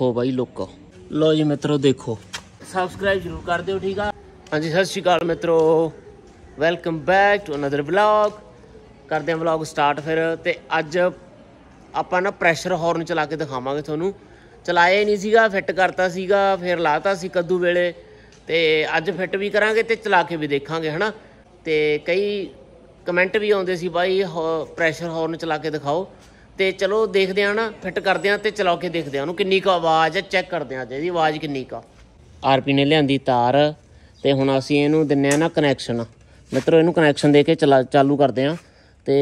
ਦੇਖੋ ਬਾਈ ਲੁੱਕ ਲੋ ਜੀ ਮਿੱਤਰੋ ਦੇਖੋ ਸਬਸਕ੍ਰਾਈਬ ਜ਼ਰੂਰ ਕਰ ਦਿਓ ਠੀਕ ਆ ਹਾਂਜੀ ਸਤਿ ਸ਼੍ਰੀ ਅਕਾਲ ਮਿੱਤਰੋ welcome back to another vlog ਕਰਦੇ ਹਾਂ ਵਲੌਗ ਸਟਾਰਟ ਫਿਰ ਤੇ ਅੱਜ ਆਪਾਂ ਨਾ ਪ੍ਰੈਸ਼ਰ ਹਾਰਨ ਚਲਾ ਕੇ ਦਿਖਾਵਾਂਗੇ ਤੁਹਾਨੂੰ ਚਲਾਇਆ ਨਹੀਂ ਸੀਗਾ ਫਿੱਟ ਕਰਤਾ ਸੀਗਾ ਫਿਰ ਲਾਤਾ ਸੀ ਕੱਦੂ ਵੇਲੇ ਤੇ ਅੱਜ ਫਿੱਟ ਵੀ ਕਰਾਂਗੇ ਤੇ ਚਲਾ ਕੇ ਵੀ ਦੇਖਾਂਗੇ ਹਨਾ ਤੇ ਕਈ ਕਮੈਂਟ ਵੀ ਆਉਂਦੇ ਸੀ ਬਾਈ ਪ੍ਰੈਸ਼ਰ ਹਾਰਨ ਚਲਾ ਕੇ ਦਿਖਾਓ ਤੇ ਚਲੋ ਦੇਖਦੇ ਆ ਨਾ ਫਿੱਟ ਕਰਦੇ ਆ ਤੇ ਚਲਾ ਕੇ ਦੇਖਦੇ ਆ ਉਹਨੂੰ ਕਿੰਨੀ ਕੁ ਆਵਾਜ਼ ਹੈ ਚੈੱਕ ਕਰਦੇ ਆ ਜਿਹਦੀ ਆਵਾਜ਼ ਕਿੰਨੀ ਕੁ ਆਰਪੀ ਨੇ ਲਿਆਂਦੀ ਤਾਰ ਤੇ ਹੁਣ ਅਸੀਂ ਇਹਨੂੰ ਦਿੰਨੇ ਆ ਨਾ ਕਨੈਕਸ਼ਨ ਮਿੱਤਰੋ ਇਹਨੂੰ ਕਨੈਕਸ਼ਨ ਦੇ ਕੇ ਚਲਾ ਚਾਲੂ ਕਰਦੇ ਆ ਤੇ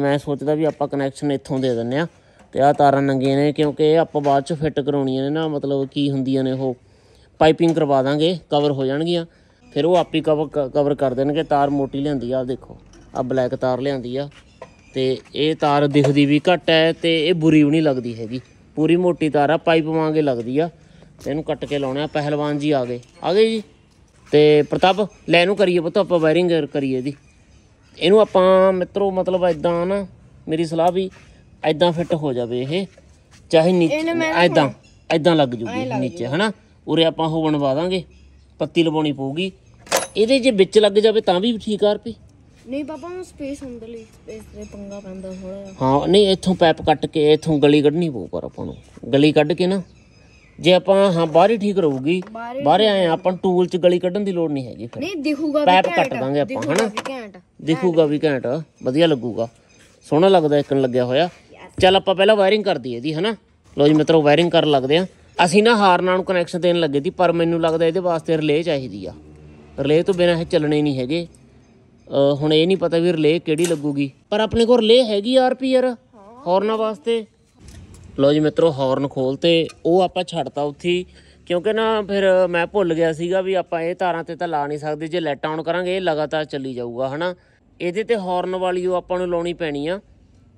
ਮੈਂ ਸੋਚਦਾ ਵੀ ਆਪਾਂ ਕਨੈਕਸ਼ਨ ਇੱਥੋਂ ਦੇ ਦਿੰਨੇ ਆ ਤੇ ਆ ਤਾਰਾਂ ਨੰਗੀਆਂ ਨੇ ਕਿਉਂਕਿ ਆਪਾਂ ਬਾਅਦ ਚ ਫਿੱਟ ਕਰਾਉਣੀਆਂ ਨੇ ਨਾ ਮਤਲਬ ਕੀ ਹੁੰਦੀਆਂ ਨੇ ਉਹ ਪਾਈਪਿੰਗ ਕਰਵਾ ਦਾਂਗੇ ਕਵਰ ਹੋ ਜਾਣਗੀਆਂ ਫਿਰ ਉਹ ਆਪੀ ਕਵਰ ਕਰ ਦੇਣਗੇ ਤਾਰ ਮੋਟੀ ਲਿਆਂਦੀ ਆ ਦੇਖੋ ਆ ਬਲੈਕ ਤਾਰ ਲਿਆਂਦੀ ਆ ਤੇ ਇਹ ਤਾਰ ਦਿਖਦੀ ਵੀ ਘੱਟ ਹੈ ਤੇ ਇਹ ਬੁਰੀ ਵੀ ਨਹੀਂ ਲੱਗਦੀ ਹੈਗੀ ਪੂਰੀ ਮੋਟੀ ਤਾਰ ਆ ਪਾਈਪ ਵਾਂਗੇ ਲੱਗਦੀ ਆ ਇਹਨੂੰ ਕੱਟ ਕੇ ਲਾਉਣਾ ਪਹਿਲਵਾਨ ਜੀ ਆ ਗਏ ਆ ਗਏ ਜੀ ਤੇ ਪ੍ਰਤਾਪ ਲੈ ਇਹਨੂੰ ਕਰੀਏ ਪੁੱਤ ਆਪਾਂ ਵਾਇਰਿੰਗ ਕਰੀਏ ਦੀ ਇਹਨੂੰ ਆਪਾਂ ਮਿੱਤਰੋ ਮਤਲਬ ਐਦਾਂ ਨਾ ਮੇਰੀ ਸਲਾਹ ਵੀ ਐਦਾਂ ਫਿੱਟ ਹੋ ਜਾਵੇ ਇਹ ਚਾਹੇ ਨੀਚੇ ਐਦਾਂ ਐਦਾਂ ਲੱਗ ਜੂਗੀ ਨੀਚੇ ਹਨਾ ਉਰੇ ਆਪਾਂ ਹੋਵਣ ਬਣਵਾ ਦਾਂਗੇ ਪੱਤੀ ਲਵਾਉਣੀ ਪਊਗੀ ਇਹਦੇ ਜੇ ਵਿੱਚ ਲੱਗ ਜਾਵੇ ਤਾਂ ਵੀ ਠੀਕ ਆ ਰਪੀ ਨਹੀਂ ਪਾਪਾ ਨੂੰ ਸਪੇਸ ਲਈ ਸਪੇਸ ਤੇ ਪੰਗਾ ਪੈਂਦਾ ਥੋੜਾ ਹਾਂ ਨਹੀਂ ਇੱਥੋਂ ਪਾਈਪ ਕੱਟ ਕੇ ਇੱਥੋਂ ਗਲੀ ਕੱਢਣੀ ਪਊ ਪਰ ਆਪਾਂ ਨੂੰ ਗਲੀ ਕੱਢ ਕੇ ਨਾ ਜੇ ਆਪਾਂ ਹਾਂ ਬਾਹਰ ਹੀ ਠੀਕ ਰਹੂਗੀ ਬਾਹਰ ਆਏ ਆਪਾਂ ਟੂਲ ਚ ਗਲੀ ਕੱਢਣ ਦੀ ਲੋੜ ਨਹੀਂ ਹੈਗੀ ਫਿਰ ਨਹੀਂ ਦਿਖੂਗਾ ਵੀ ਘੈਂਟ ਪਾਈਪ ਕੱਟ ਦਾਂਗੇ ਆਪਾਂ ਹਨਾ ਦਿਖੂਗਾ ਵੀ ਘੈਂਟ ਵਧੀਆ ਲੱਗੂਗਾ ਸੋਹਣਾ ਲੱਗਦਾ ਇੱਕਨ ਲੱਗਿਆ ਹੋਇਆ ਚੱਲ ਆਪਾਂ ਪਹਿਲਾਂ ਵਾਇਰਿੰਗ ਕਰ ਦਈਏ ਦੀ ਹਨਾ ਲੋ ਜੀ ਮਿੱਤਰੋ ਵਾਇਰਿੰਗ ਕਰਨ ਲੱਗਦੇ ਆ ਅਸੀਂ ਨਾ ਹਾਰਨਾਂ ਨੂੰ ਕਨੈਕਸ਼ਨ ਦੇਣ ਲੱਗੇ ਸੀ ਪਰ ਮੈਨੂੰ ਲੱਗਦਾ ਇਹਦੇ ਵਾਸਤੇ ਰਿਲੇ ਚਾਹੀਦੀ ਆ ਰਿਲੇ ਤੋਂ ਬਿਨਾਂ ਇਹ ਚੱਲਣੇ ਨਹੀਂ ਹੈਗੇ ਹੁਣ ਇਹ ਨਹੀਂ ਪਤਾ ਵੀ ਰਿਲੇ ਕਿਹੜੀ ਲੱਗੂਗੀ ਪਰ ਆਪਣੇ ਕੋਲ ਰਲੇ ਹੈਗੀ ਪੀ ਆਰ ਹੌਰਨਾਂ ਵਾਸਤੇ ਲੋ ਜੀ ਮਿੱਤਰੋ ਹੌਰਨ ਖੋਲ ਤੇ ਉਹ ਆਪਾਂ ਛੱਡਤਾ ਉੱਥੇ ਕਿਉਂਕਿ ਨਾ ਫਿਰ ਮੈਂ ਭੁੱਲ ਗਿਆ ਸੀਗਾ ਵੀ ਆਪਾਂ ਇਹ ਤਾਰਾਂ ਤੇ ਤਾਂ ਲਾ ਨਹੀਂ ਸਕਦੇ ਜੇ ਲਾਈਟ ਆਨ ਕਰਾਂਗੇ ਇਹ ਲਗਾਤਾਰ ਚੱਲੀ ਜਾਊਗਾ ਹਨਾ ਇਹਦੇ ਤੇ ਹੌਰਨ ਵਾਲੀ ਉਹ ਆਪਾਂ ਨੂੰ ਲਾਉਣੀ ਪੈਣੀ ਆ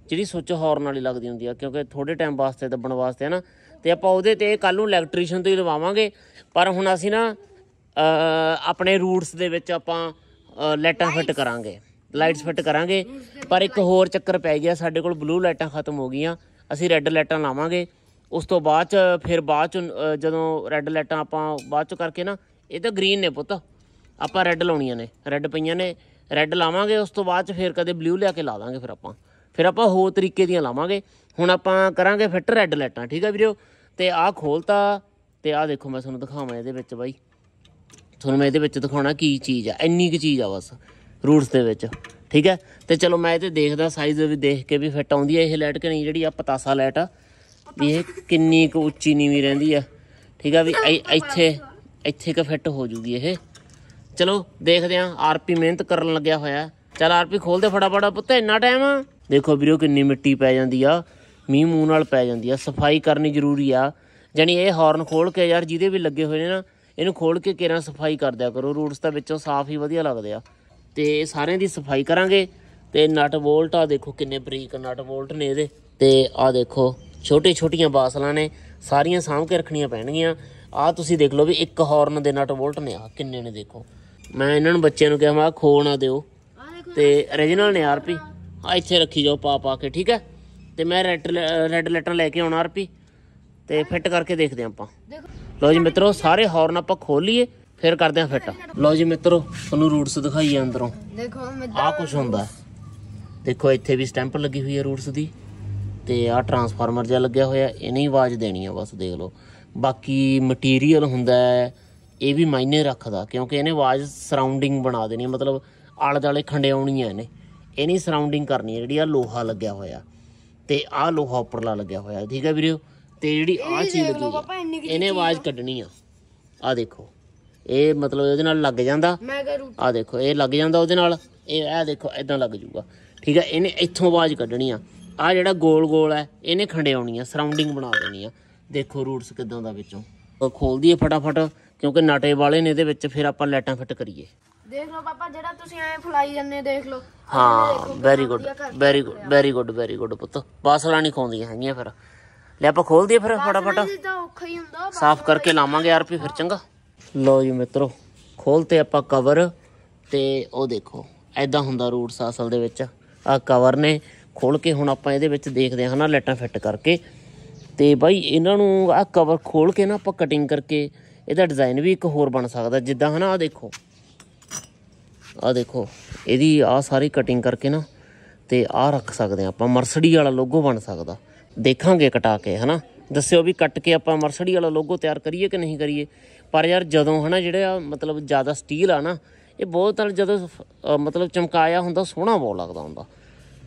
ਜਿਹੜੀ ਸੁੱਚ ਹੌਰਨ ਵਾਲੀ ਲੱਗਦੀ ਹੁੰਦੀ ਆ ਕਿਉਂਕਿ ਥੋੜੇ ਟਾਈਮ ਵਾਸਤੇ ਦੱਬਣ ਵਾਸਤੇ ਹਨਾ ਤੇ ਆਪਾਂ ਉਹਦੇ ਤੇ ਕੱਲ ਨੂੰ ਇਲੈਕਟ੍ਰੀਸ਼ੀਅਨ ਤੋਂ ਹੀ ਲਵਾਵਾਂਗੇ ਪਰ ਹੁਣ ਅਸੀਂ ਨਾ ਆਪਣੇ ਰੂਟਸ ਦੇ ਵਿੱਚ ਆਪਾਂ ਲਾਈਟਾਂ ਫਿੱਟ ਕਰਾਂਗੇ ਲਾਈਟਸ ਫਿੱਟ ਕਰਾਂਗੇ ਪਰ ਇੱਕ ਹੋਰ ਚੱਕਰ ਪੈ ਗਿਆ ਸਾਡੇ ਕੋਲ ਬਲੂ ਲਾਈਟਾਂ ਖਤਮ ਹੋ ਗਈਆਂ ਅਸੀਂ ਰੈੱਡ ਲਾਈਟਾਂ ਲਾਵਾਂਗੇ ਉਸ ਤੋਂ ਬਾਅਦ ਚ ਫਿਰ ਬਾਅਦ ਚ ਜਦੋਂ ਰੈੱਡ ਲਾਈਟਾਂ ਆਪਾਂ ਬਾਅਦ ਚ ਕਰਕੇ ਨਾ ਇਹ ਤਾਂ ਗ੍ਰੀਨ ਨੇ ਪੁੱਤ ਆਪਾਂ ਰੈੱਡ ਲਾਉਣੀਆਂ ਨੇ ਰੈੱਡ ਪਈਆਂ ਨੇ ਰੈੱਡ ਲਾਵਾਂਗੇ ਉਸ ਤੋਂ ਬਾਅਦ ਚ ਫਿਰ ਕਦੇ ਬਲੂ ਲਿਆ ਕੇ ਲਾ ਦਾਂਗੇ ਫਿਰ ਆਪਾਂ ਫਿਰ ਆਪਾਂ ਹੋਰ ਤਰੀਕੇ ਦੀਆਂ ਲਾਵਾਂਗੇ ਹੁਣ ਆਪਾਂ ਕਰਾਂਗੇ ਫਿੱਟ ਰੈੱਡ ਲਾਈਟਾਂ ਠੀਕ ਆ ਵੀਰੋ ਤੇ ਆਹ ਖੋਲਤਾ ਤੇ ਆਹ ਦੇਖੋ ਮੈਂ ਤੁਹਾਨੂੰ ਦਿਖਾਵਾਂ ਇਹਦੇ ਵਿੱਚ ਬਾਈ ਤੁਹਾਨੂੰ ਮੈਂ ਇਹਦੇ ਵਿੱਚ ਦਿਖਾਉਣਾ ਕੀ ਚੀਜ਼ ਆ ਇੰਨੀ ਕੀ ਚੀਜ਼ ਆ ਬਸ ਰੂਟਸ ਦੇ ਵਿੱਚ ਠੀਕ ਹੈ ਤੇ ਚਲੋ ਮੈਂ ਇਹਦੇ ਦੇਖਦਾ ਸਾਈਜ਼ ਵੀ ਦੇਖ ਕੇ ਵੀ ਫਿੱਟ ਆਉਂਦੀ ਹੈ ਇਹ ਲਾਈਟ ਕਿ ਨਹੀਂ ਜਿਹੜੀ ਆ ਪਤਾਸਾ ਲਾਈਟ ਆ ਵੀ ਇਹ ਕਿੰਨੀ ਕੁ ਉੱਚੀ ਨੀਵੀਂ ਰਹਿੰਦੀ ਆ ਠੀਕ ਆ ਵੀ ਇੱਥੇ ਇੱਥੇ ਕਿ ਫਿੱਟ ਹੋ ਜੂਗੀ ਇਹ ਚਲੋ ਦੇਖਦੇ ਆ ਆਰਪੀ ਮਿਹਨਤ ਕਰਨ ਲੱਗਿਆ ਹੋਇਆ ਚਲ ਆਰਪੀ ਖੋਲਦੇ ਫਟਾਫਟ ਪੁੱਤ ਇੰਨਾ ਟਾਈਮ ਦੇਖੋ ਵੀਰੋ ਕਿੰਨੀ ਮਿੱਟੀ ਪੈ ਜਾਂਦੀ ਆ ਮੀਂਹ ਮੂੰਹ ਨਾਲ ਪੈ ਜਾਂਦੀ ਆ ਸਫਾਈ ਕਰਨੀ ਜ਼ਰੂਰੀ ਆ ਜਾਨੀ ਇਹ ਹਾਰਨ ਖੋਲ ਕੇ ਯਾਰ ਜਿਹਦੇ ਵੀ ਲੱਗੇ ਹੋਏ ਨੇ ਨਾ ਇਹਨੂੰ ਖੋਲ ਕੇ ਕੇਰਾਂ ਸਫਾਈ ਕਰ ਦਿਆ ਕਰੋ ਰੂਟਸ ਤਾਂ ਵਿੱਚੋਂ ਸਾਫ਼ ਹੀ ਵਧੀਆ ਲੱਗਦੇ ਆ ਤੇ ਸਾਰਿਆਂ ਦੀ ਸਫਾਈ ਕਰਾਂਗੇ ਤੇ ਨਟ ਬੋਲਟ ਆ ਦੇਖੋ ਕਿੰਨੇ ਬਰੀਕ ਨਟ ਬੋਲਟ ਨੇ ਇਹਦੇ ਤੇ ਆ ਦੇਖੋ ਛੋਟੇ ਛੋਟੀਆਂ ਬਾਸਲਾਂ ਨੇ ਸਾਰੀਆਂ ਸਾਂਭ ਕੇ ਰੱਖਣੀਆਂ ਪੈਣਗੀਆਂ ਆ ਤੁਸੀਂ ਦੇਖ ਲਓ ਵੀ ਇੱਕ ਹਾਰਨ ਦੇ ਨਟ ਬੋਲਟ ਨੇ ਆ ਕਿੰਨੇ ਨੇ ਦੇਖੋ ਮੈਂ ਇਹਨਾਂ ਨੂੰ ਬੱਚਿਆਂ ਨੂੰ ਕਿਹਾ ਮੈਂ ਖੋ ਨਾ ਦਿਓ ਤੇ origignal ਨੇ ਆਰਪੀ ਆ ਇੱਥੇ ਰੱਖੀ ਜਾਓ ਪਾ ਪਾ ਕੇ ਠੀਕ ਹੈ ਤੇ ਮੈਂ ਰੈਡ ਲੈਟਰ ਲੈ ਕੇ ਆਉਣਾ ਆਰਪੀ ਤੇ ਫਿੱਟ ਕਰਕੇ ਦੇਖਦੇ ਆਪਾਂ ਲੋ ਜੀ ਮਿੱਤਰੋ ਸਾਰੇ ਹੌਰਨ ਆਪਾਂ ਖੋਲ ਲਈਏ ਫਿਰ ਕਰਦੇ ਆ ਫਿੱਟ ਲੋ ਜੀ ਮਿੱਤਰੋ ਤੁਹਾਨੂੰ ਰੂਟਸ ਦਿਖਾਈ ਦਿਖਾਈਏ ਅੰਦਰੋਂ ਦੇਖੋ ਆ ਕੁਝ ਹੁੰਦਾ ਦੇਖੋ ਇੱਥੇ ਵੀ ਸਟੈਂਪ ਲੱਗੀ ਹੋਈ ਹੈ ਰੂਟਸ ਦੀ ਤੇ ਆ ਟਰਾਂਸਫਾਰਮਰ ਜਿਹਾ ਲੱਗਿਆ ਹੋਇਆ ਇਹਨੇ ਆਵਾਜ਼ ਦੇਣੀ ਆ ਬਸ ਦੇਖ ਲਓ ਬਾਕੀ ਮਟੀਰੀਅਲ ਹੁੰਦਾ ਇਹ ਵੀ ਮਾਇਨੇ ਰੱਖਦਾ ਕਿਉਂਕਿ ਇਹਨੇ ਆਵਾਜ਼ ਸਰਾਊਂਡਿੰਗ ਬਣਾ ਦੇਣੀ ਮਤਲਬ ਆਲੇ ਦਾਲੇ ਖੰਡਿਆਉਣੀ ਹੈ ਇਹਨੇ ਇਹਨੀ ਸਰਾਊਂਡਿੰਗ ਕਰਨੀ ਹੈ ਜਿਹੜੀ ਆ ਲੋਹਾ ਲੱਗਿਆ ਹੋਇਆ ਤੇ ਆ ਲੋਹਾ ਉੱਪਰਲਾ ਲੱਗਿਆ ਹੋਇਆ ਠੀਕ ਹੈ ਵੀਰੋ ਤੇ ਜਿਹੜੀ ਆ ਚੀਜ਼ ਲੱਗੀ ਇਹਨੇ ਆਵਾਜ਼ ਕੱਢਣੀ ਆ ਆ ਦੇਖੋ ਇਹ ਮਤਲਬ ਇਹਦੇ ਨਾਲ ਲੱਗ ਜਾਂਦਾ ਆ ਦੇਖੋ ਇਹ ਲੱਗ ਜਾਂਦਾ ਉਹਦੇ ਨਾਲ ਇਹ ਆ ਦੇਖੋ ਇਦਾਂ ਲੱਗ ਜੂਗਾ ਠੀਕ ਹੈ ਇਹਨੇ ਇੱਥੋਂ ਆਵਾਜ਼ ਕੱਢਣੀ ਆ ਆ ਜਿਹੜਾ ਗੋਲ ਗੋਲ ਹੈ ਇਹਨੇ ਖੰਡਿਆਉਣੀ ਆ ਸਰਾਊਂਡਿੰਗ ਬਣਾ ਦੇਣੀ ਆ ਦੇਖੋ ਰੂਟਸ ਕਿਦਾਂ ਦਾ ਵਿੱਚੋਂ ਉਹ ਖੋਲ ਦਈਏ ਫਟਾਫਟ ਕਿਉਂਕਿ ਨਾਟੇ ਵਾਲੇ ਨੇ ਇਹਦੇ ਵਿੱਚ ਫਿਰ ਆਪਾਂ ਲਾਈਟਾਂ ਫਿੱਟ ਕਰੀਏ ਦੇਖ ਲਓ ਪਾਪਾ ਜਿਹੜਾ ਤੁਸੀਂ ਐ ਫਲਾਈ ਜੰਨੇ ਦੇਖ ਲਓ ਹਾਂ very good very good very good very good ਪੁੱਤ ਬਾਸਲਾ ਨਹੀਂ ਖਾਉਂਦੀਆਂ ਹੈਗੀਆਂ ਫਿਰ ਲੈ ਆਪਾਂ ਦਈਏ ਫਿਰ ਫਟਾਫਟ ਤਾਂ ਔਖਾ ਹੀ ਹੁੰਦਾ ਸਾਫ਼ ਕਰਕੇ ਲਾਵਾਂਗੇ ਯਾਰ ਵੀ ਫਿਰ ਚੰਗਾ ਲਓ ਜੀ ਮਿੱਤਰੋ ਖੋਲਤੇ ਆਪਾਂ ਕਵਰ ਤੇ ਉਹ ਦੇਖੋ ਐਦਾਂ ਹੁੰਦਾ ਰੂਟਸ ਅਸਲ ਦੇ ਵਿੱਚ ਆ ਕਵਰ ਨੇ ਖੋਲ ਕੇ ਹੁਣ ਆਪਾਂ ਇਹਦੇ ਵਿੱਚ ਦੇਖਦੇ ਹਾਂ ਨਾ ਲੈਟਾਂ ਫਿੱਟ ਕਰਕੇ ਤੇ ਬਾਈ ਇਹਨਾਂ ਨੂੰ ਆ ਕਵਰ ਖੋਲ ਕੇ ਨਾ ਆਪਾਂ ਕਟਿੰਗ ਕਰਕੇ ਇਹਦਾ ਡਿਜ਼ਾਈਨ ਵੀ ਇੱਕ ਹੋਰ ਬਣ ਸਕਦਾ ਜਿੱਦਾਂ ਹਨਾ ਆ ਦੇਖੋ ਆ ਦੇਖੋ ਇਹਦੀ ਆ ਸਾਰੀ ਕਟਿੰਗ ਕਰਕੇ ਨਾ ਤੇ ਆ ਰੱਖ ਸਕਦੇ ਆਪਾਂ ਮਰਸਡੀ ਵਾਲਾ ਲੋਗੋ ਬਣ ਸਕਦਾ ਦੇਖਾਂਗੇ ਕਟਾ ਕੇ ਹਨਾ ਦੱਸਿਓ ਵੀ ਕੱਟ ਕੇ ਆਪਾਂ ਮਰਸੜੀ ਵਾਲਾ ਲੋਗੋ ਤਿਆਰ ਕਰੀਏ ਕਿ ਨਹੀਂ ਕਰੀਏ ਪਰ ਯਾਰ ਜਦੋਂ ਹਨਾ ਜਿਹੜਾ ਮਤਲਬ ਜ਼ਿਆਦਾ ਸਟੀਲ ਆ ਨਾ ਇਹ ਬਹੁਤ ਨਾਲ ਜਦੋਂ ਮਤਲਬ ਚਮਕਾਇਆ ਹੁੰਦਾ ਸੋਹਣਾ ਬਹੁਤ ਲੱਗਦਾ ਹੁੰਦਾ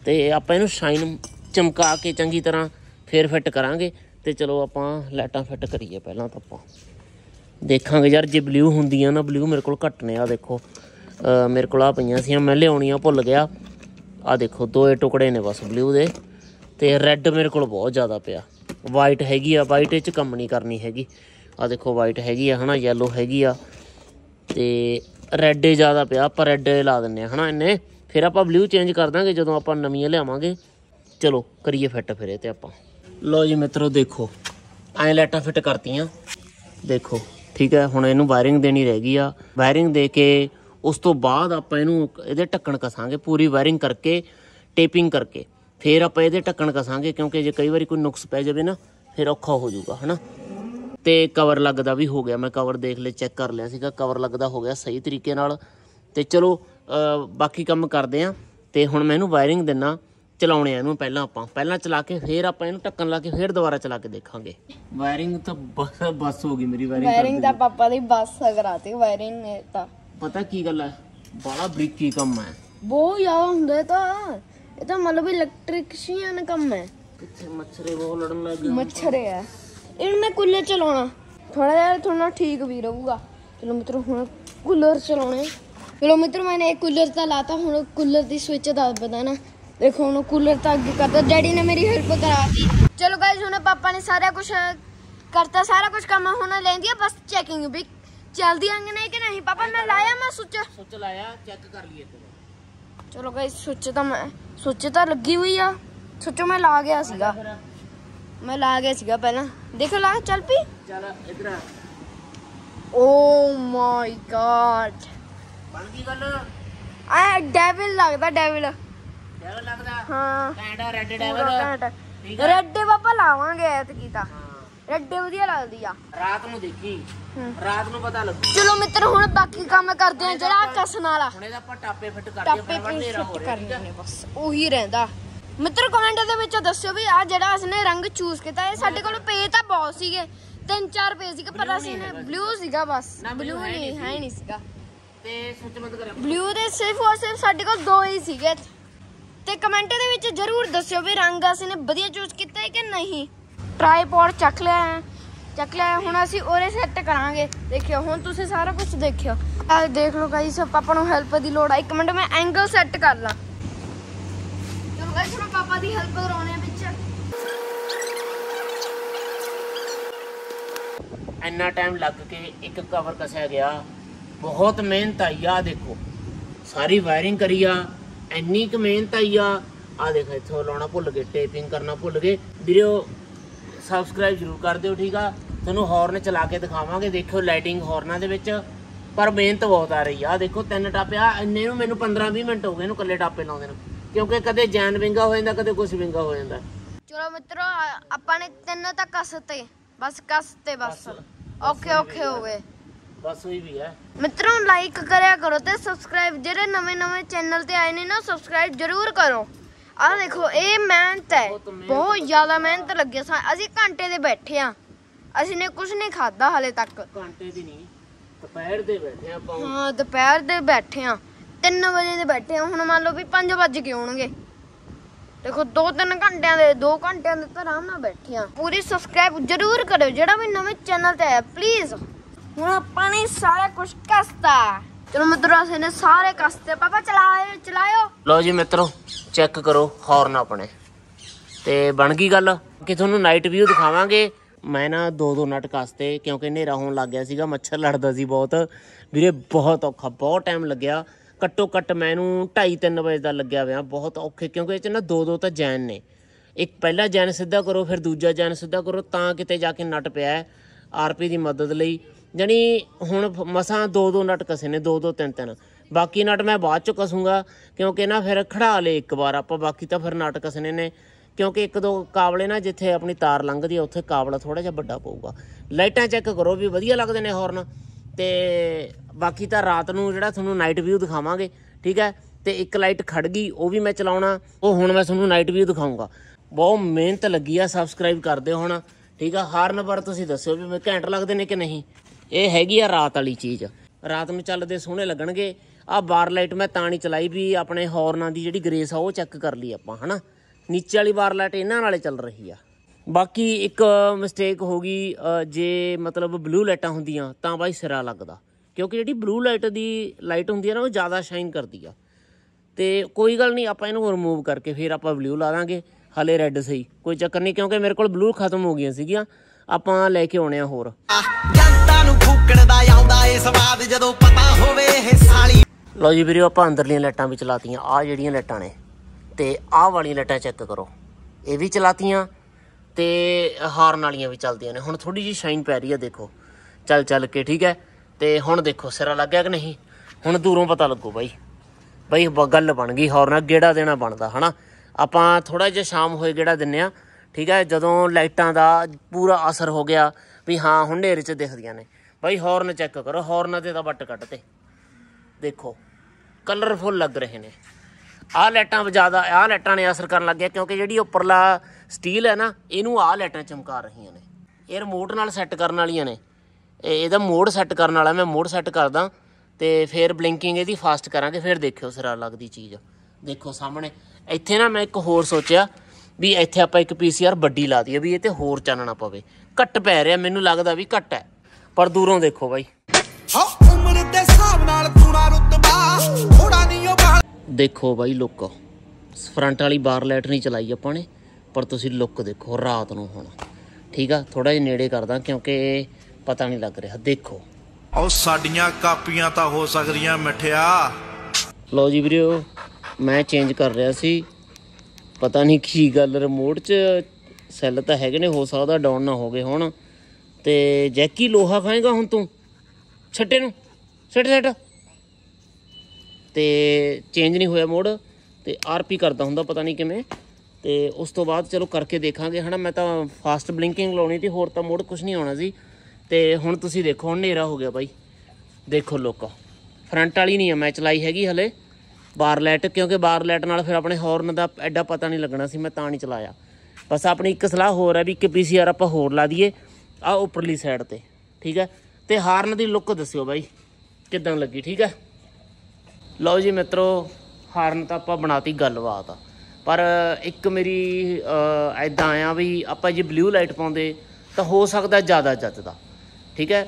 ਤੇ ਆਪਾਂ ਇਹਨੂੰ ਸ਼ਾਈਨ ਚਮਕਾ ਕੇ ਚੰਗੀ ਤਰ੍ਹਾਂ ਫੇਰ ਫਿੱਟ ਕਰਾਂਗੇ ਤੇ ਚਲੋ ਆਪਾਂ ਲਾਈਟਾਂ ਫਿੱਟ ਕਰੀਏ ਪਹਿਲਾਂ ਤਾਂ ਆਪਾਂ ਦੇਖਾਂਗੇ ਯਾਰ ਜੇ ਬਲੂ ਹੁੰਦੀਆਂ ਨਾ ਬਲੂ ਮੇਰੇ ਕੋਲ ਘੱਟ ਨੇ ਆ ਦੇਖੋ ਮੇਰੇ ਕੋਲ ਆ ਪਈਆਂ ਸੀ ਮੈਂ ਲਿਆਉਣੀਆਂ ਭੁੱਲ ਗਿਆ ਆ ਦੇਖੋ ਦੋਏ ਟੁਕੜੇ ਨੇ ਬਸ ਬਲੂ ਦੇ ਤੇ ਰੈੱਡ ਮੇਰੇ ਕੋਲ ਬਹੁਤ ਜ਼ਿਆਦਾ ਪਿਆ ਵਾਈਟ ਹੈਗੀ ਆ ਵਾਈਟ ਵਿੱਚ ਕੰਮ ਨਹੀਂ ਕਰਨੀ ਹੈਗੀ ਆ ਦੇਖੋ ਵਾਈਟ ਹੈਗੀ ਆ ਹਨਾ yellow ਹੈਗੀ ਆ ਤੇ ਰੈੱਡ ਏ ਜ਼ਿਆਦਾ ਪਿਆ ਆਪਾਂ ਰੈੱਡ ਏ ਲਾ ਦਿੰਨੇ ਆ ਹਨਾ ਇਹਨੇ ਫਿਰ ਆਪਾਂ ਬਲੂ ਚੇਂਜ ਕਰ ਦਾਂਗੇ ਜਦੋਂ ਆਪਾਂ ਨਵੀਆਂ ਲਿਆਵਾਂਗੇ ਚਲੋ ਕਰੀਏ ਫਿੱਟ ਫਿਰ ਇਹ ਤੇ ਆਪਾਂ ਲੋ ਜੀ ਮਿੱਤਰੋ ਦੇਖੋ ਐ ਲਾਈਟਾਂ ਫਿੱਟ ਕਰਤੀਆਂ ਦੇਖੋ ਠੀਕ ਹੈ ਹੁਣ ਇਹਨੂੰ ਵਾਇਰਿੰਗ ਦੇਣੀ ਰਹਿ ਗਈ ਆ ਵਾਇਰਿੰਗ ਦੇ ਕੇ ਉਸ ਤੋਂ ਬਾਅਦ ਆਪਾਂ ਇਹਨੂੰ ਇਹਦੇ ਢੱਕਣ ਕਸਾਂਗੇ ਪੂਰੀ ਵਾਇਰਿੰਗ ਕਰਕੇ ਟੇਪਿੰਗ ਕਰਕੇ ਫੇਰ ਆਪਾਂ ਇਹਦੇ ਢੱਕਣ ਕਸਾਂਗੇ ਕਿਉਂਕਿ ਜੇ ਕਈ ਵਾਰੀ ਕੋਈ ਨੁਕਸ ਪੈ ਜਾਵੇ ਨਾ ਫਿਰ ਔਖਾ ਹੋ ਜਾਊਗਾ ਹਨਾ ਤੇ ਕਵਰ ਲੱਗਦਾ ਵੀ ਹੋ ਗਿਆ ਮੈਂ ਕਵਰ ਦੇਖ ਲੈ ਚੈੱਕ ਕਰ ਲਿਆ ਸੀਗਾ ਕਵਰ ਲੱਗਦਾ ਹੋ ਗਿਆ ਸਹੀ ਤਰੀਕੇ ਨਾਲ ਤੇ ਚਲੋ ਬਾਕੀ ਕੰਮ ਕਰਦੇ ਆ ਤੇ ਹੁਣ ਮੈਂ ਇਹਨੂੰ ਵਾਇਰਿੰਗ ਦਿੰਨਾ ਚਲਾਉਣੇ ਆ ਇਹਨੂੰ ਪਹਿਲਾਂ ਆਪਾਂ ਪਹਿਲਾਂ ਚਲਾ ਕੇ ਫੇਰ ਆਪਾਂ ਇਹਨੂੰ ਢੱਕਣ ਲਾ ਕੇ ਫੇਰ ਦੁਬਾਰਾ ਚਲਾ ਕੇ ਦੇਖਾਂਗੇ ਵਾਇਰਿੰਗ ਤਾਂ ਬਸ ਬਸ ਹੋ ਗਈ ਮੇਰੀ ਵਾਇਰਿੰਗ ਵਾਇਰਿੰਗ ਤਾਂ ਪਾਪਾ ਦੀ ਬਸ ਕਰਾਤੀ ਵਾਇਰਿੰਗ ਨੇ ਤਾਂ ਪਤਾ ਕੀ ਗੱਲ ਹੈ ਬੜਾ ਬ੍ਰਿਕੀ ਕੰਮ ਹੈ ਬਹੁਤ ਜ਼ਿਆਦਾ ਹੁੰਦਾ ਤਾਂ ਇਹ ਤਾਂ ਮਤਲਬ ਇਲੈਕਟ੍ਰੀਸ਼ੀਅਨ ਕੰਮ ਹੈ ਕਿੱਥੇ ਮੱਛਰੇ ਬਹੁਤ ਲੜਨ ਲੱਗ ਮੱਛਰੇ ਮੱਛਰ ਇਹਨਾਂ ਇਹਨੂੰ ਮੈਂ ਕੂਲਰ ਚਲਾਉਣਾ ਥੋੜਾ ਜਿਹਾ ਥੋੜਾ ਠੀਕ ਵੀ ਰਹੂਗਾ ਚਲੋ ਮਿੱਤਰੋ ਹੁਣ ਕੂਲਰ ਚਲਾਉਣੇ ਚਲੋ ਮਿੱਤਰ ਮੈਂ ਇਹ ਕੂਲਰ ਤਾਂ ਲਾਤਾ ਹੁਣ ਕੂਲਰ ਦੀ ਸਵਿਚ ਦੱਸ ਨਾ ਦੇਖੋ ਹੁਣ ਕੂਲਰ ਤਾਂ ਅੱਗੇ ਕਰਦਾ ਡੈਡੀ ਨੇ ਮੇਰੀ ਹੈਲਪ ਕਰਾ ਦਿੱਤੀ ਚਲੋ ਗਾਇਜ਼ ਹੁਣ ਪਾਪਾ ਨੇ ਸਾਰਾ ਕੁਝ ਕਰਤਾ ਸਾਰਾ ਕੁਝ ਕੰਮ ਹੁਣ ਲੈਂਦੀ ਆ ਬਸ ਚੈਕਿੰਗ ਵੀ ਚਲਦੀ ਅੰਗ ਨੇ ਕਿ ਨਹੀਂ ਪਾਪਾ ਮੈਂ ਲਾਇਆ ਮੈਂ ਸੁੱਚ ਸੁੱਚ ਲਾਇਆ ਚੈੱਕ ਕਰ ਲਈਏ ਚਲੋ ਗਾਇਸ ਸੁੱਚ ਤਾਂ ਮੈਂ ਸੁੱਚ ਤਾਂ ਲੱਗੀ ਹੋਈ ਆ ਸੁੱਚੋ ਮੈਂ ਲਾ ਗਿਆ ਸੀਗਾ ਮੈਂ ਲਾ ਗਿਆ ਸੀਗਾ ਪਹਿਲਾਂ ਦੇਖ ਲਾ ਚੱਲ ਪੀ ਚੱਲ ਇਧਰ ਆ ਓ ਮਾਈ ਗਾਡ ਬਣ ਗਈ ਗੱਲ ਆ ਡੈਵਲ ਲੱਗਦਾ ਡੈਵਲ ਡੈਵਲ ਲੱਗਦਾ ਹਾਂ ਕੈਂਡਾ ਰੈੱਡ ਡੈਵਲ ਰੈੱਡ ਬਾਬਾ ਲਾਵਾਂਗੇ ਐਤ ਕੀਤਾ ਰੱਡੇ ਵਧੀਆ ਲੱਗਦੀ ਆ ਰਾਤ ਨੂੰ ਦੇਖੀ ਰਾਤ ਨੂੰ ਪਤਾ ਲੱਗੂ ਚਲੋ ਮਿੱਤਰ ਹੁਣ ਬਾਕੀ ਕੰਮ ਕਰਦੇ ਆ ਜਿਹੜਾ ਕਸਣ ਵਾਲਾ ਹੁਣ ਇਹਦਾ ਆਪਾਂ ਟਾਪੇ ਫਿੱਟ ਕਰਦੇ ਟਾਪੇ ਫਿੱਟ ਕਰਨੇ ਨੇ ਬਸ ਉਹੀ ਰਹਿੰਦਾ ਮਿੱਤਰ ਕਮੈਂਟ ਦੇ ਵਿੱਚ ਦੱਸਿਓ ਵੀ ਆ ਜਿਹੜਾ ਅਸਨੇ ਰੰਗ ਚੂਜ਼ ਕੀਤਾ ਇਹ ਸਾਡੇ ਕੋਲ ਪੇ ਤਾਂ ਬਹੁਤ ਸੀਗੇ ਤਿੰਨ ਚਾਰ ਪੇ ਸੀਗੇ ਪਰ ਅਸੀਂ ਨੇ ਬਲੂ ਸੀਗਾ ਬਸ ਬਲੂ ਨਹੀਂ ਹੈ ਨਹੀਂ ਸੀਗਾ ਤੇ ਸੱਚ ਕਰਿਆ ਬਲੂ ਦੇ ਸਿਰਫ ਉਹ ਸਿਰਫ ਸਾਡੇ ਕੋਲ ਦੋ ਹੀ ਸੀਗੇ ਤੇ ਕਮੈਂਟ ਦੇ ਵਿੱਚ ਜਰੂਰ ਦੱਸਿਓ ਵੀ ਰੰਗ ਅਸੀਂ ਨੇ ਵਧੀਆ ਚੂਜ਼ ਕੀਤਾ ਹੈ ਕਿ ਨਹੀਂ ਟ੍ਰਾਈਪੋਡ ਚੱਕ ਲਿਆ ਹੈ ਚੱਕ ਲਿਆ ਹੈ। ਹੁਣ ਅਸੀਂ ਉਰੇ ਸੈੱਟ ਕਰਾਂਗੇ ਦੇਖਿਓ ਹੁਣ ਤੁਸੀਂ ਸਾਰਾ ਕੁਝ ਦੇਖਿਓ ਆ ਦੇਖ ਲਓ ਗਾਈਸ ਪਾਪਾ ਨੂੰ ਹੈਲਪ ਦੀ ਲੋੜ ਆ ਇੱਕ ਮਿੰਟ ਮੈਂ ਐਂਗਲ ਸੈੱਟ ਕਰ ਲਾਂ ਚਲੋ ਗਾਈਸ ਹੁਣ ਪਾਪਾ ਦੀ ਹੈਲਪ ਕਰਾਉਣੇ ਆ ਵਿੱਚ ਇੰਨਾ ਟਾਈਮ ਲੱਗ ਕੇ ਇੱਕ ਕਵਰ ਕਸਿਆ ਗਿਆ ਬਹੁਤ ਮਿਹਨਤ ਆਈ ਆ ਦੇਖੋ ਸਾਰੀ ਵਾਇਰਿੰਗ ਕਰੀ ਆ ਇੰਨੀ ਕੁ ਮਿਹਨਤ ਆਈ ਆ ਆ ਦੇਖੋ ਇੱਥੋਂ ਲਾਉਣਾ ਭੁੱਲ ਗਏ ਟੇਪਿੰਗ ਕਰਨਾ ਭੁੱਲ ਗਏ ਵੀਰੋ ਸਬਸਕ੍ਰਾਈਬ ਜ਼ਰੂਰ ਕਰ ਦਿਓ ਠੀਕ ਆ ਤੁਹਾਨੂੰ ਹੌਰਨ ਚਲਾ ਕੇ ਦਿਖਾਵਾਂਗੇ ਦੇਖੋ ਲਾਈਟਿੰਗ ਹੌਰਨਾਂ ਦੇ ਵਿੱਚ ਪਰ ਮਿਹਨਤ ਬਹੁਤ ਆ ਰਹੀ ਆ ਦੇਖੋ ਤਿੰਨ ਟਾਪੇ ਆ ਇੰਨੇ ਨੂੰ ਮੈਨੂੰ 15 20 ਮਿੰਟ ਹੋ ਗਏ ਇਹਨੂੰ ਇਕੱਲੇ ਟਾਪੇ ਲਾਉਂਦੇ ਨੂੰ ਕਿਉਂਕਿ ਕਦੇ ਜੈਨ ਵਿੰਗਾ ਹੋ ਜਾਂਦਾ ਕਦੇ ਕੁਝ ਵਿੰਗਾ ਹੋ ਜਾਂਦਾ ਚਲੋ ਮਿੱਤਰੋ ਆਪਾਂ ਨੇ ਤਿੰਨ ਤਾਂ ਕੱਸਤੇ ਬਸ ਕੱਸਤੇ ਬਸ ਓਕੇ ਓਕੇ ਹੋ ਗਏ ਬਸ ਉਹੀ ਵੀ ਹੈ ਮਿੱਤਰੋ ਲਾਈਕ ਕਰਿਆ ਕਰੋ ਤੇ ਸਬਸਕ੍ਰਾਈਬ ਜਿਹੜੇ ਨਵੇਂ ਨਵੇਂ ਚੈਨਲ ਤੇ ਆਏ ਨੇ ਨਾ ਸਬਸਕ੍ਰਾਈਬ ਜ਼ਰੂਰ ਕਰੋ ਆ ਦੇਖੋ ਇਹ ਮਿਹਨਤ ਹੈ ਬਹੁਤ ਜ਼ਿਆਦਾ ਮਿਹਨਤ ਲੱਗੀ ਸਾ ਅਸੀਂ ਘੰਟੇ ਦੇ ਬੈਠੇ ਆ ਅਸੀਂ ਨੇ ਕੁਝ ਨਹੀਂ ਖਾਦਾ ਹਲੇ ਤੱਕ ਘੰਟੇ ਦੀ ਨਹੀਂ ਦੁਪਹਿਰ ਦੇ ਬੈਠੇ ਆ ਆਪਾਂ ਹਾਂ ਦੁਪਹਿਰ ਦੇ ਬੈਠੇ ਆ 3 ਵਜੇ ਦੇ ਬੈਠੇ ਆ ਹੁਣ ਮੰਨ ਲਓ ਵੀ 5 ਵਜ ਗਏ ਹੋਣਗੇ ਦੇਖੋ 2-3 ਘੰਟਿਆਂ ਦੇ 2 ਘੰਟਿਆਂ ਦੇ ਤਾਂ ਆਰਾਮ ਨਾਲ ਬੈਠੇ ਆ ਪੂਰੀ ਸਬਸਕ੍ਰਾਈਬ ਜ਼ਰੂਰ ਕਰਿਓ ਜਿਹੜਾ ਵੀ ਨਵੇਂ ਚੈਨਲ ਤੇ ਆਇਆ ਪਲੀਜ਼ ਹੁਣ ਆਪਾਂ ਨੇ ਸਾਰਾ ਕੁਝ ਕਸਤਾ ਚਲੋ ਮਿੱਤਰੋ ਅਸੀਂ ਨੇ ਸਾਰੇ ਕਸਤੇ ਪਾਪਾ ਚਲਾਏ ਚਲਾਇਓ ਲਓ ਜੀ ਮਿੱਤਰੋ ਚੈੱਕ ਕਰੋ ਹੌਰਨ ਆਪਣੇ ਤੇ ਬਣ ਗਈ ਗੱਲ ਕਿ ਤੁਹਾਨੂੰ ਨਾਈਟ ਵੀਊ ਦਿਖਾਵਾਂਗੇ ਮੈਂ ਨਾ ਦੋ ਦੋ ਨਟ ਕਸਤੇ ਕਿਉਂਕਿ ਹਨੇਰਾ ਹੋਣ ਲੱਗ ਗਿਆ ਸੀਗਾ ਮੱਛਰ ਲੜਦਾ ਸੀ ਬਹੁਤ ਵੀਰੇ ਬਹੁਤ ਔਖਾ ਬਹੁਤ ਟਾਈਮ ਲੱਗਿਆ ਕਟੋ ਕਟ ਮੈਨੂੰ 2:30 3 ਵਜੇ ਦਾ ਲੱਗਿਆ ਹੋਇਆ ਬਹੁਤ ਔਖੇ ਕਿਉਂਕਿ ਇਹ ਚ ਨਾ ਦੋ ਦੋ ਤਾਂ ਜੈਨ ਨੇ ਇੱਕ ਪਹਿਲਾ ਜੈਨ ਸਿੱਧਾ ਕਰੋ ਫਿਰ ਦੂਜਾ ਜੈਨ ਸਿੱਧਾ ਕਰੋ ਤਾਂ ਕਿਤੇ ਜਾ ਕੇ ਨਟ ਪਿਆ ਆਰਪੀ ਦੀ ਮਦਦ ਲਈ ਜਣੀ ਹੁਣ ਮਸਾਂ ਦੋ ਦੋ ਨਟ ਕਸੇ ਨੇ ਦੋ ਦੋ ਤਿੰਨ ਤਿੰਨ ਬਾਕੀ ਨਟ ਮੈਂ ਬਾਅਦ ਚ ਕਸੂੰਗਾ ਕਿਉਂਕਿ ਨਾ ਫਿਰ ਖੜਾ ਲੇ ਇੱਕ ਵਾਰ ਆਪਾਂ ਬਾਕੀ ਤਾਂ ਫਿਰ ਨਟ ਕਸਨੇ ਨੇ ਕਿਉਂਕਿ ਇੱਕ ਦੋ ਕਾਬਲੇ ਨਾ ਜਿੱਥੇ ਆਪਣੀ ਤਾਰ ਲੰਘਦੀ ਆ ਉੱਥੇ ਕਾਬਲਾ ਥੋੜਾ ਜਿਹਾ ਵੱਡਾ ਪਊਗਾ ਲਾਈਟਾਂ ਚੈੱਕ ਕਰੋ ਵੀ ਵਧੀਆ ਲੱਗਦੇ ਨੇ ਹੌਰਨ ਤੇ ਬਾਕੀ ਤਾਂ ਰਾਤ ਨੂੰ ਜਿਹੜਾ ਤੁਹਾਨੂੰ ਨਾਈਟ ਵਿਊ ਦਿਖਾਵਾਂਗੇ ਠੀਕ ਹੈ ਤੇ ਇੱਕ ਲਾਈਟ ਖੜ ਗਈ ਉਹ ਵੀ ਮੈਂ ਚਲਾਉਣਾ ਉਹ ਹੁਣ ਮੈਂ ਤੁਹਾਨੂੰ ਨਾਈਟ ਵਿਊ ਦਿਖਾਉਂਗਾ ਬਹੁਤ ਮਿਹਨਤ ਲੱਗੀ ਆ ਸਬਸਕ੍ਰਾਈਬ ਕਰਦੇ ਹੋਣਾ ਠੀਕ ਆ ਹਾਰਨ ਪਰ ਤੁਸੀਂ ਦੱਸਿਓ ਵੀ ਮੈਂ ਘੈਂਟ ਲੱਗਦੇ ਨੇ ਕਿ ਨਹੀਂ ਇਹ ਹੈਗੀ ਆ ਰਾਤ ਵਾਲੀ ਚੀਜ਼ ਰਾਤ ਨੂੰ ਚੱਲਦੇ ਸੋਹਣੇ ਲੱਗਣਗੇ ਆ ਬਾਰ ਲਾਈਟ ਮੈਂ ਤਾਂ ਨਹੀਂ ਚਲਾਈ ਵੀ ਆਪਣੇ ਹੌਰਨਾਂ ਦੀ ਜਿਹੜੀ ਗ੍ਰੇਸ ਆ ਉਹ ਚੈੱਕ ਕਰ ਲਈ ਆਪਾਂ ਹਨਾ ਨੀਚੇ ਵਾਲੀ ਬਾਰ ਲਾਈਟ ਇਹਨਾਂ ਨਾਲੇ ਚੱਲ ਰਹੀ ਆ ਬਾਕੀ ਇੱਕ ਮਿਸਟੇਕ ਹੋ ਗਈ ਜੇ ਮਤਲਬ ਬਲੂ ਲਾਈਟਾਂ ਹੁੰਦੀਆਂ ਤਾਂ ਬਾਈ ਸਿਰਾ ਲੱਗਦਾ ਕਿਉਂਕਿ ਜਿਹੜੀ ਬਲੂ ਲਾਈਟ ਦੀ ਲਾਈਟ ਹੁੰਦੀ ਹੈ ਨਾ ਉਹ ਜ਼ਿਆਦਾ ਸ਼ਾਈਨ ਕਰਦੀ ਆ ਤੇ ਕੋਈ ਗੱਲ ਨਹੀਂ ਆਪਾਂ ਇਹਨੂੰ ਰਿਮੂਵ ਕਰਕੇ ਫਿਰ ਆਪਾਂ ਬਲੂ ਲਾ ਦਾਂਗੇ ਹਲੇ ਰੈੱਡ ਸਹੀ ਕੋਈ ਚੱਕਰ ਨਹੀਂ ਕਿਉਂਕਿ ਮੇਰੇ ਕੋਲ ਬਲੂ ਖਤਮ ਹੋ ਗਈਆਂ ਸੀਗੀਆਂ ਆਪਾਂ ਲੈ ਕੇ ਆਉਣੇ ਆ ਹੋਰ ਮੁੱਕਣ ਆਉਂਦਾ ਏ ਸਵਾਦ ਜਦੋਂ ਪਤਾ ਹੋਵੇ ਇਹ ਸਾਲੀ ਲੋ ਜੀ ਵੀਰੋ ਆਪਾਂ ਅੰਦਰਲੀਆਂ ਲਾਈਟਾਂ ਵੀ ਚਲਾਤੀਆਂ ਆ ਜਿਹੜੀਆਂ ਲਾਈਟਾਂ ਨੇ ਤੇ ਆਹ ਵਾਲੀਆਂ ਲਾਈਟਾਂ ਚੈੱਕ ਕਰੋ ਇਹ ਵੀ ਚਲਾਤੀਆਂ ਤੇ ਹਾਰਨ ਵਾਲੀਆਂ ਵੀ ਚੱਲਦੀਆਂ ਨੇ ਹੁਣ ਥੋੜੀ ਜੀ ਸ਼ਾਈਨ ਪੈ ਰਹੀ ਆ ਦੇਖੋ ਚੱਲ ਚੱਲ ਕੇ ਠੀਕ ਹੈ ਤੇ ਹੁਣ ਦੇਖੋ ਸਿਰਾ ਲੱਗਿਆ ਕਿ ਨਹੀਂ ਹੁਣ ਦੂਰੋਂ ਪਤਾ ਲੱਗੂ ਬਾਈ ਬਾਈ ਗੱਲ ਬਣ ਗਈ ਹਾਰਨਾ ਗੇੜਾ ਦੇਣਾ ਬਣਦਾ ਹਨਾ ਆਪਾਂ ਥੋੜਾ ਜਿਹਾ ਸ਼ਾਮ ਹੋਏ ਗੇੜਾ ਦਿੰਨੇ ਆ ਠੀਕ ਹੈ ਜਦੋਂ ਲਾਈਟਾਂ ਦਾ ਪੂਰਾ ਅਸਰ ਹੋ ਗਿਆ ਵੀ ਹਾਂ ਹੁਣ ਹਨੇਰੇ 'ਚ ਦਿਖਦੀਆਂ ਨੇ ਭਾਈ ਹਾਰਨ ਚੈੱਕ ਕਰੋ ਹਾਰਨਾਂ ਤੇ ਤਾਂ ਵੱਟ ਕੱਟਦੇ ਦੇਖੋ ਕਲਰਫੁੱਲ ਲੱਗ ਰਹੇ ਨੇ ਆ ਲਾਈਟਾਂ ਬਜਾਦਾ ਆ ਲਾਈਟਾਂ ਨੇ ਅਸਰ ਕਰਨ ਲੱਗਿਆ ਕਿਉਂਕਿ ਜਿਹੜੀ ਉੱਪਰਲਾ ਸਟੀਲ ਹੈ ਨਾ ਇਹਨੂੰ ਆ ਲਾਈਟਾਂ ਚਮਕਾ ਰਹੀਆਂ ਨੇ ਇਹ ਰਿਮੋਟ ਨਾਲ ਸੈੱਟ ਕਰਨ ਵਾਲੀਆਂ ਨੇ ਇਹਦਾ ਮੋਡ ਸੈੱਟ ਕਰਨ ਵਾਲਾ ਮੈਂ ਮੋਡ ਸੈੱਟ ਕਰਦਾ ਤੇ ਫਿਰ ਬਲਿੰਕਿੰਗ ਇਹਦੀ ਫਾਸਟ ਕਰਾਂਗੇ ਫਿਰ ਦੇਖਿਓ ਸਿਰਾ ਲੱਗਦੀ ਚੀਜ਼ ਦੇਖੋ ਸਾਹਮਣੇ ਇੱਥੇ ਨਾ ਮੈਂ ਇੱਕ ਹੋਰ ਸੋਚਿਆ ਵੀ ਇੱਥੇ ਆਪਾਂ ਇੱਕ ਪੀਸੀਆਰ ਵੱਡੀ ਲਾ ਦਈਏ ਵੀ ਇਹ ਤੇ ਹੋਰ ਚਾਨਣਾ ਪਵੇ ਘੱਟ ਪੈ ਰਿਹਾ ਮੈਨੂੰ ਲੱਗਦਾ ਵੀ ਘੱਟ ਹੈ ਪਰ ਦੂਰੋਂ ਦੇਖੋ ਬਾਈ ਉਮਰ ਦੇ ਹਿਸਾਬ ਨਾਲ ਤੂੜਾ ਰੁਤਬਾ ਥੋੜਾ ਨਹੀਂ ਉਹ ਦੇਖੋ ਬਾਈ ਲੁੱਕ ਫਰੰਟ ਵਾਲੀ ਬਾਰ ਲਾਈਟ ਨਹੀਂ ਚਲਾਈ ਆਪਾਂ ਨੇ ਪਰ ਤੁਸੀਂ ਲੁੱਕ ਦੇਖੋ ਰਾਤ ਨੂੰ ਹੁਣ ਠੀਕ ਆ ਥੋੜਾ ਜਿਹਾ ਨੇੜੇ ਕਰਦਾ ਕਿਉਂਕਿ ਪਤਾ ਨਹੀਂ ਲੱਗ ਰਿਹਾ ਦੇਖੋ ਉਹ ਸਾਡੀਆਂ ਕਾਪੀਆਂ ਤਾਂ ਹੋ ਸਕਦੀਆਂ ਮਿੱਠਿਆ ਲੋ ਜੀ ਵੀਰੋ ਮੈਂ ਚੇਂਜ ਕਰ ਰਿਹਾ ਸੀ ਪਤਾ ਨਹੀਂ ਕੀ ਗੱਲ ਰਿਮੋਟ 'ਚ ਸੈੱਲ ਤਾਂ ਹੈਗੇ ਨੇ ਹੋ ਸਕਦਾ ਡਾਊਨ ਨਾ ਹੋ ਗਏ ਹੁਣ ਤੇ ਜੈਕੀ ਲੋਹਾ ਖਾਏਗਾ ਹੁਣ ਤੂੰ ਛੱਟੇ ਨੂੰ ਛੱਟ ਛੱਟ ਤੇ ਚੇਂਜ ਨਹੀਂ ਹੋਇਆ ਮੋੜ ਤੇ ਆਰਪੀ ਕਰਦਾ ਹੁੰਦਾ ਪਤਾ ਨਹੀਂ ਕਿਵੇਂ ਤੇ ਉਸ ਤੋਂ ਬਾਅਦ ਚਲੋ ਕਰਕੇ ਦੇਖਾਂਗੇ ਹਨਾ ਮੈਂ ਤਾਂ ਫਾਸਟ ਬਲਿੰਕਿੰਗ ਲਾਉਣੀ ਸੀ ਹੋਰ ਤਾਂ ਮੋੜ ਕੁਝ ਨਹੀਂ ਆਉਣਾ ਸੀ ਤੇ ਹੁਣ ਤੁਸੀਂ ਦੇਖੋ ਹਨੇਰਾ ਹੋ ਗਿਆ ਬਾਈ ਦੇਖੋ ਲੋਕਾ ਫਰੰਟ ਵਾਲੀ ਨਹੀਂ ਆ ਮੈਂ ਚਲਾਈ ਹੈਗੀ ਹਲੇ ਬਾਰ ਲਾਈਟ ਕਿਉਂਕਿ ਬਾਰ ਲਾਈਟ ਨਾਲ ਫਿਰ ਆਪਣੇ ਹੌਰਨ ਦਾ ਐਡਾ ਪਤਾ ਨਹੀਂ ਲੱਗਣਾ ਸੀ ਮੈਂ ਤਾਂ ਨਹੀਂ ਚਲਾਇਆ ਬਸ ਆਪਣੀ ਇੱਕ ਸਲਾਹ ਹੋਰ ਹੈ ਵੀ ਇੱਕ ਪੀਸੀਆਰ ਆਪਾਂ ਹੋਰ ਲਾ ਦਈਏ ਆ ਉੱਪਰਲੀ ਸਾਈਡ ਤੇ ਠੀਕ ਹੈ ਤੇ ਹਾਰਨ ਦੀ ਲੁੱਕ ਦੱਸਿਓ ਬਾਈ ਕਿਦਾਂ ਲੱਗੀ ਠੀਕ ਹੈ ਲਓ ਜੀ ਮਿੱਤਰੋ ਹਾਰਨ ਤਾਂ ਆਪਾਂ ਬਣਾਤੀ ਗੱਲਬਾਤ ਆ ਪਰ ਇੱਕ ਮੇਰੀ ਐਦਾਂ ਆ ਵੀ ਆਪਾਂ ਜੇ ਬਲੂ ਲਾਈਟ ਪਾਉਂਦੇ ਤਾਂ ਹੋ ਸਕਦਾ ਜ਼ਿਆਦਾ ਜੱਜਦਾ ਠੀਕ ਹੈ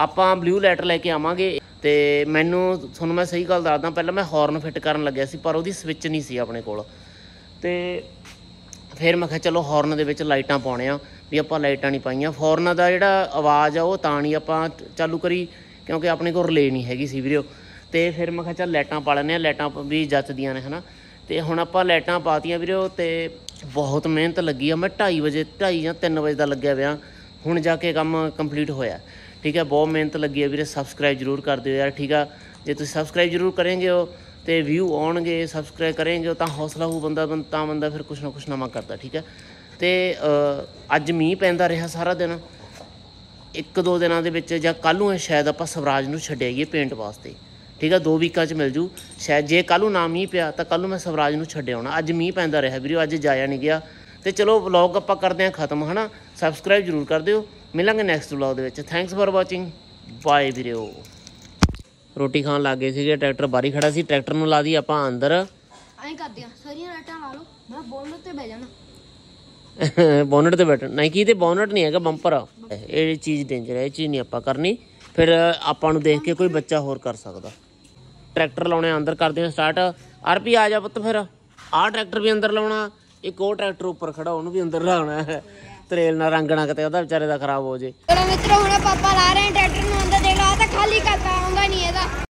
ਆਪਾਂ ਬਲੂ ਲਾਈਟ ਲੈ ਕੇ ਆਵਾਂਗੇ ਤੇ ਮੈਨੂੰ ਤੁਹਾਨੂੰ ਮੈਂ ਸਹੀ ਗੱਲ ਦੱਸਦਾ ਪਹਿਲਾਂ ਮੈਂ ਹਾਰਨ ਫਿੱਟ ਕਰਨ ਲੱਗਿਆ ਸੀ ਪਰ ਉਹਦੀ ਸਵਿਚ ਨਹੀਂ ਸੀ ਆਪਣੇ ਕੋਲ ਤੇ ਫਿਰ ਮੈਂ ਕਿਹਾ ਚਲੋ ਹਾਰਨ ਦੇ ਵਿੱਚ ਲਾਈਟਾਂ ਪਾਉਣੇ ਆ ਵੀ ਆਪਾਂ ਲਾਈਟਾਂ ਨਹੀਂ ਪਾਈਆਂ ਫੋਰਨਾ ਦਾ ਜਿਹੜਾ ਆਵਾਜ਼ ਆ ਉਹ ਤਾਂ ਨਹੀਂ ਆਪਾਂ ਚਾਲੂ ਕਰੀ ਕਿਉਂਕਿ ਆਪਣੇ ਕੋਲ ਰਲੇ ਨਹੀਂ ਹੈਗੀ ਸੀ ਵੀਰੋ ਤੇ ਫਿਰ ਮੈਂ ਕਿਹਾ ਚੱਲ ਲਾਈਟਾਂ ਪਾ ਲੈਨੇ ਆ ਲਾਈਟਾਂ ਵੀ ਜੱਤਦੀਆਂ ਨੇ ਹਨਾ ਤੇ ਹੁਣ ਆਪਾਂ ਲਾਈਟਾਂ ਪਾਤੀਆਂ ਵੀਰੋ ਤੇ ਬਹੁਤ ਮਿਹਨਤ ਲੱਗੀ ਆ ਮੈਂ 2:30 ਵਜੇ 2:30 ਜਾਂ 3 ਵਜੇ ਦਾ ਲੱਗਿਆ ਵਿਆ ਹੁਣ ਜਾ ਕੇ ਕੰਮ ਕੰਪਲੀਟ ਹੋਇਆ ਠੀਕ ਹੈ ਬਹੁਤ ਮਿਹਨਤ ਲੱਗੀ ਆ ਵੀਰੇ ਸਬਸਕ੍ਰਾਈਬ ਜ਼ਰੂਰ ਕਰ ਦਿਓ ਯਾਰ ਠੀਕ ਆ ਜੇ ਤੁਸੀਂ ਸਬਸਕ੍ਰਾਈਬ ਜ਼ਰੂਰ ਕਰੇਂਗੇ ਉਹ ਤੇ ਵਿਊ ਆਉਣਗੇ ਸਬਸਕ੍ਰਾਈਬ ਕਰੇਂਗੇ ਤਾਂ ਹੌਸਲਾ ਹੋ ਬੰਦਾ ਤਾਂ ਬੰਦਾ ਫਿਰ ਕੁਛ ਨਾ ਕੁਛ ਨਵਾਂ ਕਰਦਾ ਠੀਕ ਹੈ ਤੇ ਅੱਜ ਮੀਂਹ ਪੈਂਦਾ ਰਿਹਾ ਸਾਰਾ ਦਿਨ ਇੱਕ ਦੋ ਦਿਨਾਂ ਦੇ ਵਿੱਚ ਜਾਂ ਕੱਲ ਨੂੰ ਸ਼ਾਇਦ ਆਪਾਂ ਸਵਰਾਜ ਨੂੰ ਛੱਡਿਆਈਏ ਪੇਂਟ ਵਾਸਤੇ ਠੀਕ ਆ ਦੋ ਵੀਕਾਂ 'ਚ ਮਿਲ ਜੂ ਸ਼ਾਇਦ ਜੇ ਕੱਲ ਨੂੰ ਨਾ ਮੀਂਹ ਪਿਆ ਤਾਂ ਕੱਲ ਨੂੰ ਮੈਂ ਸਵਰਾਜ ਨੂੰ ਛੱਡਿਆ ਆਉਣਾ ਅੱਜ ਮੀਂਹ ਪੈਂਦਾ ਰਿਹਾ ਵੀਰੋ ਅੱਜ ਜਾਇਆ ਨਹੀਂ ਗਿਆ ਤੇ ਚਲੋ ਵਲੌਗ ਆਪਾਂ ਕਰਦੇ ਆਂ ਖਤਮ ਹਨਾ ਸਬਸਕ੍ਰਾਈਬ ਜਰੂਰ ਕਰ ਦਿਓ ਮਿਲਾਂਗੇ ਨੈਕਸਟ ਵਲੌਗ ਦੇ ਵਿੱਚ ਥੈਂਕਸ ਫਾਰ ਵਾਚਿੰਗ ਬਾਏ ਵੀਰੋ ਰੋਟੀ ਖਾਣ ਲੱਗ ਗਏ ਸੀਗੇ ਟਰੈਕਟਰ ਬਾਰੀ ਖੜਾ ਸੀ ਟਰੈਕਟਰ ਨੂੰ ਲਾ ਦੀ ਆਪਾਂ ਅੰਦਰ ਐਂ ਕਰਦੇ ਆ ਸਾਰੀਆਂ ਰਾਟਾਂ ਲਾ ਲਓ ਮੈਂ ਬੋਲਣ ਤੇ ਬਹਿ ਜਾਣਾ ਬੋਨਟ ਤੇ ਬੈਠਣ ਨਹੀਂ ਕੀ ਤੇ ਬੋਨਟ ਨਹੀਂ ਹੈਗਾ ਬੰਪਰ ਆ ਇਹ ਚੀਜ਼ ਡੇਂਜਰ ਹੈ ਇਹ ਚੀਜ਼ ਨਹੀਂ ਆਪਾਂ ਕਰਨੀ ਫਿਰ ਆਪਾਂ ਨੂੰ ਦੇਖ ਕੇ ਕੋਈ ਬੱਚਾ ਹੋਰ ਕਰ ਸਕਦਾ ਟਰੈਕਟਰ ਲਾਉਣੇ ਅੰਦਰ ਕਰਦੇ ਹਾਂ ਸਟਾਰਟ ਆਰਪੀ ਆ ਜਾ ਪੁੱਤ ਫਿਰ ਆਹ ਟਰੈਕਟਰ ਵੀ ਅੰਦਰ ਲਾਉਣਾ ਇੱਕ ਉਹ ਟਰੈਕਟਰ ਉੱਪਰ ਖੜਾ ਉਹਨੂੰ ਵੀ ਅੰਦਰ ਲਾਉਣਾ ਹੈ ਤਰੇਲ ਨਾਲ ਰੰਗਣਾ ਕਿਤੇ ਉਹਦਾ ਵਿਚਾਰੇ ਦਾ ਖਰਾਬ ਹੋ ਜੇ ਮੇਰਾ ਮਿੱਤਰ ਹੁਣ ਪਾਪਾ ਲਾ ਰਹੇ ਟਰੈਕਟਰ ਨੂੰ ਅੰਦਰ ਦੇਖ ਰਹਾ ਤਾਂ ਖਾਲੀ ਕਰਦਾ ਆਉਂਗਾ ਨਹੀਂ ਇਹਦਾ